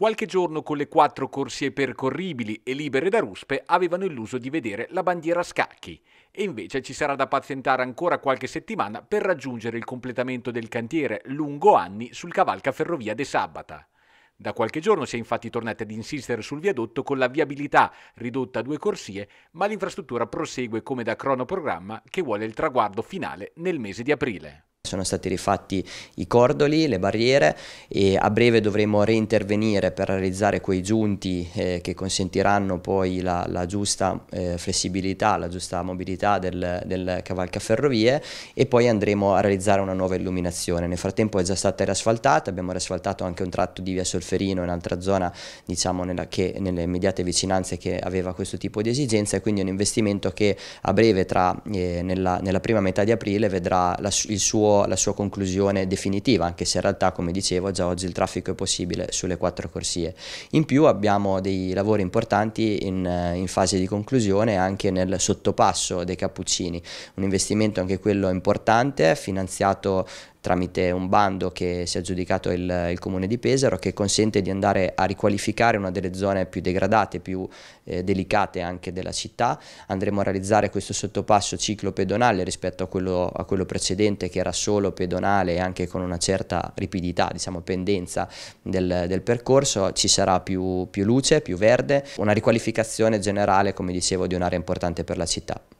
Qualche giorno con le quattro corsie percorribili e libere da ruspe avevano illuso di vedere la bandiera a scacchi e invece ci sarà da pazientare ancora qualche settimana per raggiungere il completamento del cantiere lungo anni sul cavalca ferrovia de Sabata. Da qualche giorno si è infatti tornati ad insistere sul viadotto con la viabilità ridotta a due corsie, ma l'infrastruttura prosegue come da cronoprogramma che vuole il traguardo finale nel mese di aprile. Sono stati rifatti i cordoli, le barriere e a breve dovremo reintervenire per realizzare quei giunti eh, che consentiranno poi la, la giusta eh, flessibilità, la giusta mobilità del, del, cavalcaferrovie e poi andremo a realizzare una nuova illuminazione. Nel frattempo è già stata riasfaltata, abbiamo riasfaltato anche un tratto di via Solferino, un'altra zona diciamo nella, che, nelle immediate vicinanze che aveva questo tipo di esigenza e quindi è un investimento che a breve tra, eh, nella, nella, prima metà di aprile vedrà la, il suo la sua conclusione definitiva, anche se in realtà, come dicevo, già oggi il traffico è possibile sulle quattro corsie. In più abbiamo dei lavori importanti in, in fase di conclusione anche nel sottopasso dei Cappuccini, un investimento anche quello importante, finanziato tramite un bando che si è aggiudicato il, il, Comune di Pesaro che consente di andare a riqualificare una delle zone più degradate, più eh, delicate anche della città. Andremo a realizzare questo sottopasso ciclo pedonale rispetto a quello, a quello precedente che era solo pedonale e anche con una certa ripidità, diciamo pendenza del, del percorso. Ci sarà più, più luce, più verde, una riqualificazione generale come dicevo di un'area importante per la città.